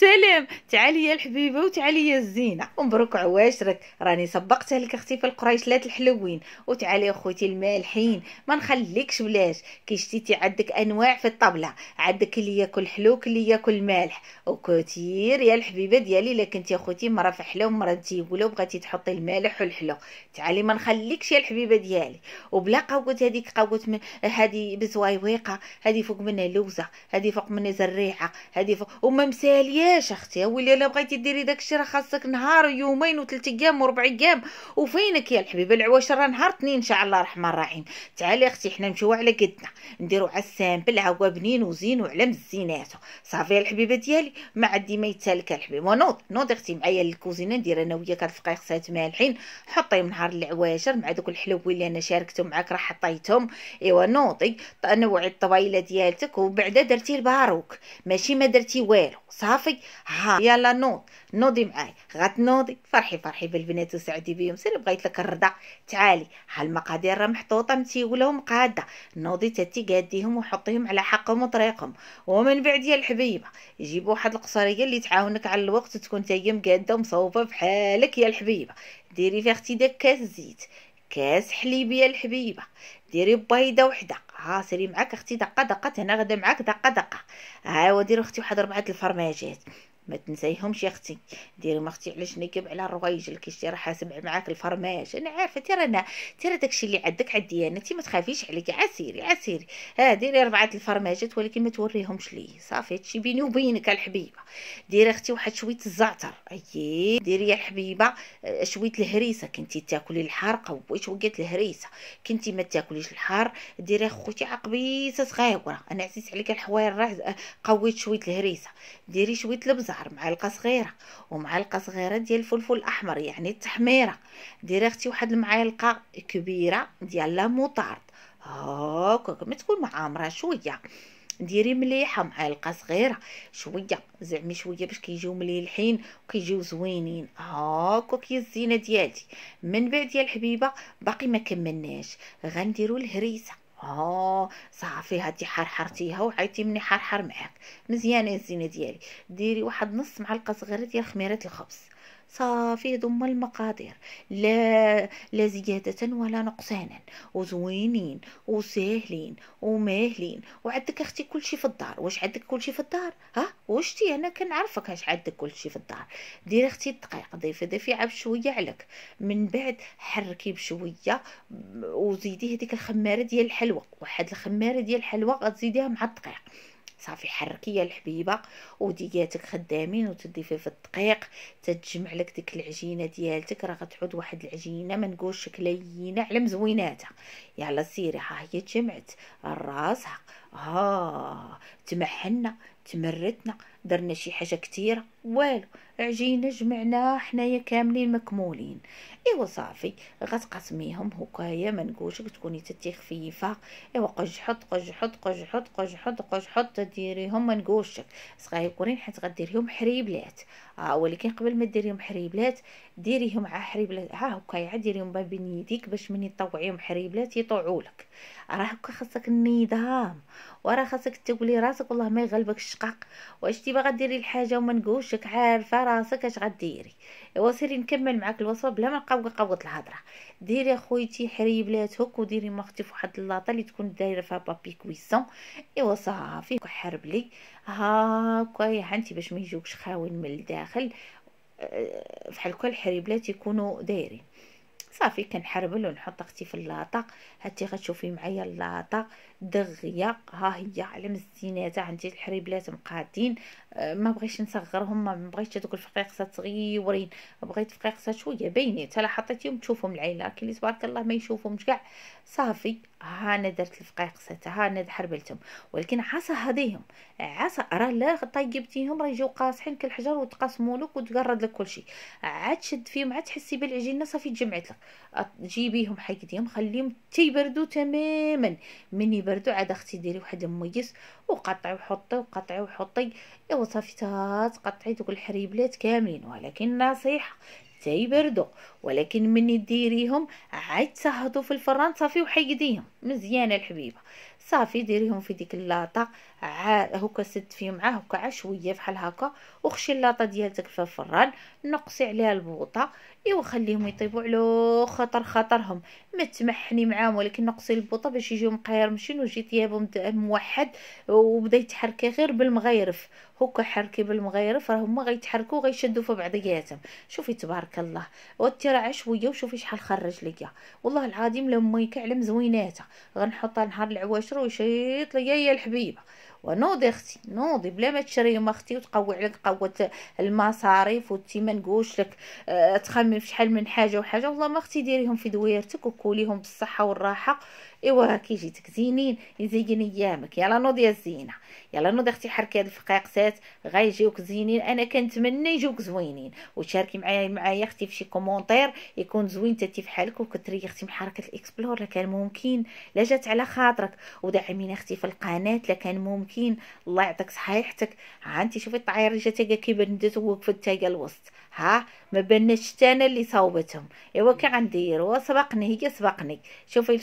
سلام تعالي يا الحبيبه وتعالي يا الزينه مبروك عواشرك راني سبقت لك اختي في القريشلات الحلوين وتعالي اخوتي المالحين ما نخليكش بلاش كي شتيتي عندك انواع في الطبله عندك اللي ياكل حلو اللي ياكل مالح وكثير يا الحبيبه ديالي لكن انت اخوتي مره في حلو مره ولو وبغيتي تحطي المالح والحلو تعالي ما نخليكش يا الحبيبه ديالي وبلا قوت هذيك قوت هذه بزوايويقه هذه فوق منها لوزه هذه فوق منها زريعه هذه فوق وما مسالي ياش اختي ولي الا بغيتي ديري داكشي راه خاصك نهار ويومين وثلاث ايام وربع ايام وفينك يا الحبيبه العواش راه نهار اثنين ان شاء الله الرحمن الرحيم تعالي اختي حنا نمشيو على قدنا نديرو على السامبل هو بنين وزين وعلى مزيناتو صافي يا الحبيبه ديالي ما عندي ما يتسالك الحبيبه نوض نوض اختي معايا للكوزينه ندير انا وياك هاد سات مالحين حطي من نهار العواشر مع دوك الحلو اللي انا شاركتهم معاك راه حطيتهم ايوا نوضي نوعي الطبايله ديالتك وبعدا درتي الباروك ماشي ما درتي والو صافي صافي ها يلا نوض نوضي معايا غتنوضي فرحي فرحي بالبنات وسعدي بيهم سير بغيت لك الرضا تعالي ها المقادير راه محطوطه متيولهم مقاده نوضي تاتي قاديهم وحطيهم على حقهم وطريقهم ومن بعد يا الحبيبه جيبوا واحد القصريه اللي تعاونك على الوقت تكون تاهي هي مقاده ومصوفه بحالك يا الحبيبه ديري في اختي داك كاس زيت كاس حليب يا الحبيبه ديري بيضه وحده ها سيري معاك اختي دقه دقه هنا غدا معاك دقه دقه هاوا دير اختي واحد ربعه الفرماجات ما تنسيهمش يا اختي ديري ما اختي علاش نكب على الروايج اللي كيشتي راه حاسب معاك الفرماج انا عارفه ترى انا ترى داكشي اللي عندك عندي انا انت ما تخافيش عليك عسيري عسيري ها ديري ربعه الفرماجات ولكن ما توريهمش لي صافي هادشي بيني وبينك الحبيبه ديري اختي واحد شويه الزعتر اي ديري يا الحبيبه آه، شويه الهريسه كنتي تاكلي الحار وشويه الهريسه كنتي ما تاكليش الحار ديري خوتي عقبيسه صغيره انا عزيز عليك الحواير راه قويت شويه الهريسه ديري شويه البزار الزعتر معلقه صغيره ومعلقه صغيره ديال الفلفل الاحمر يعني التحميره ديري اختي واحد المعلقه كبيره ديال لا موطارد هاكا ما تكون معامره شويه ديري مليحه معلقه صغيره شويه زعمي شويه باش كيجيو مليحين وكيجيو زوينين هاكا كي الزينه ديالتي من بعد ديال الحبيبه باقي ما كملناش غنديرو الهريسه اه صافي هاتي حرحرتيها وعيتي مني حرحر معاك مزيانه الزينه ديالي ديري واحد نص معلقه صغيره ديال خميره الخبز صافي ضم المقادير لا لا زيادة ولا نقصانا وزوينين وساهلين وماهلين وعندك اختي كل شي في الدار واش عندك كل شي في الدار ها واش تي انا كنعرفك اش عندك كل شي في الدار دير اختي الدقيق ضيفي ضيفي عب شويه عليك من بعد حركي بشويه وزيدي هذيك الخماره ديال الحلوى واحد الخماره ديال الحلوى غتزيديها مع الدقيق صافي حركي يا الحبيبه ودياتك خدامين وتدي فيه في الدقيق تتجمع لك ديك العجينه ديالتك راه غتعود واحد العجينه ما نقولش لينه على مزويناتها يلا سيري ها هي تجمعت الراس ها آه، تمحنا تمرتنا درنا شي حاجه كتيره والو عجينا جمعناها حنايا كاملين مكمولين ايوا صافي غتقسميهم هكايا ما نقولش تكوني تتي خفيفه ايوا حط قج حط قج حط ديريهم ما نقولش كورين حيت غديريهم حريبلات ها آه ولكن قبل ما ديريهم حريبلات ديريهم على حريبلات ها هكايا ديريهم بين يديك باش مني يطوعيهم حريبلات يطوعوا لك راه هكا خاصك النظام وراه خاصك تقولي راسك والله ما يغلبك الشقاق واش تبغى ديري الحاجه وما نقولشك عارفه راسك اش غديري ايوا سيري نكمل معاك الوصفه بلا ما نقوق قوط الهضره ديري اخويتي حري بلاتك وديري مختي فواحد اللاطه اللي تكون دايره فيها بابي كويسون ايوا صافي كحربلي هاكا يا حنتي باش ما يجوكش خاوين من الداخل آه، فحال كل حريبلات يكونوا دايرين صافي كنحربل ونحط اختي في اللاطه هاتي غتشوفي معايا اللاطه دغيا ها هي على مزيناتها عندي الحريبلات مقادين آه، ما بغيتش نصغرهم ما بغيتش هذوك الفقيقسات صغيورين بغيت فقيقسات شويه باينين الا حطيتيهم تشوفهم العيله كي تبارك الله ما يشوفهمش كاع صافي ها انا درت الفقيقسات ها انا حربلتهم ولكن عسى هذيهم عسى راه لا طيبتيهم راه يجيو قاصحين كالحجر وتقاسموا لك وتقرد لك كلشي عاد شد فيهم عاد تحسي بالعجينه صافي تجمعت لك جيبيهم حيقديهم خليهم تيبردوا تماما من يبردوا عاد اختي ديري واحد مميز وقطعي وحطي وقطعي وحطي ايوا صافي تقطعي دوك الحريبلات كاملين ولكن نصيحه تيبردوا ولكن من ديريهم عاد تهضوا في الفران صافي وحيديهم مزيانه الحبيبه صافي ديريهم في ديك اللاطه هكا سد فيه معاه هكا شويه بحال هكا وخشي اللاطه ديالتك في الفران نقصي عليها البوطه ايوا خليهم يطيبوا على خطر خاطرهم ما تمحني معاهم ولكن نقصي البوطه باش يجيو مقيرمشين ويجي ثيابهم موحد وبدا يتحركي غير بالمغيرف هكا حركي بالمغيرف راه هما غيتحركوا غيشدوا في بعضياتهم شوفي تبارك الله وتي راه شويه وشوفي شحال خرج ليا والله العظيم لما يكعلم زويناتها غنحطها نهار العواشر ويشيط ليا يا الحبيبه ونوضي اختي نوضي بلا ما تشري يوم اختي وتقوي عليك قوة المصاريف وتي ما نقولش لك آه، تخمم شحال من حاجه وحاجه والله ما اختي ديريهم في دويرتك وكوليهم بالصحه والراحه ايوا كي جيتك زينين يزين ايامك يلا نوض يا الزينه يلا نوض اختي حركي هاد الفقاقسات غيجيوك زينين انا كنتمنى يجوك زوينين وتشاركي معايا معايا اختي فشي كومونتير يكون زوين تاتي في حالك وكتري اختي من حركه الاكسبلور لكان ممكن لا جات على خاطرك ودعمينا اختي في القناه لكان ممكن الله يعطيك صحيحتك ها انت شوفي الطعير اللي جات كيبان ووقفت وقفت الوسط ها ما بنش انا اللي صوبتهم ايوا غندير هو سبقني هي سبقني شوفي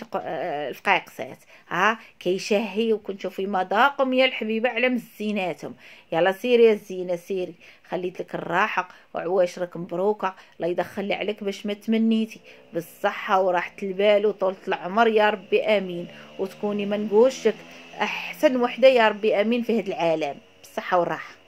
سات ها كيشهي وكنشوفي مذاقهم يا الحبيبه على مزيناتهم يلا سيري يا الزينه سيري خليت لك الراحه وعواشرك مبروكه الله يدخل لي عليك باش ما تمنيتي بالصحه وراحه البال وطولة العمر يا ربي امين وتكوني منقوشك احسن وحده يا ربي امين في هذا العالم بالصحه والراحه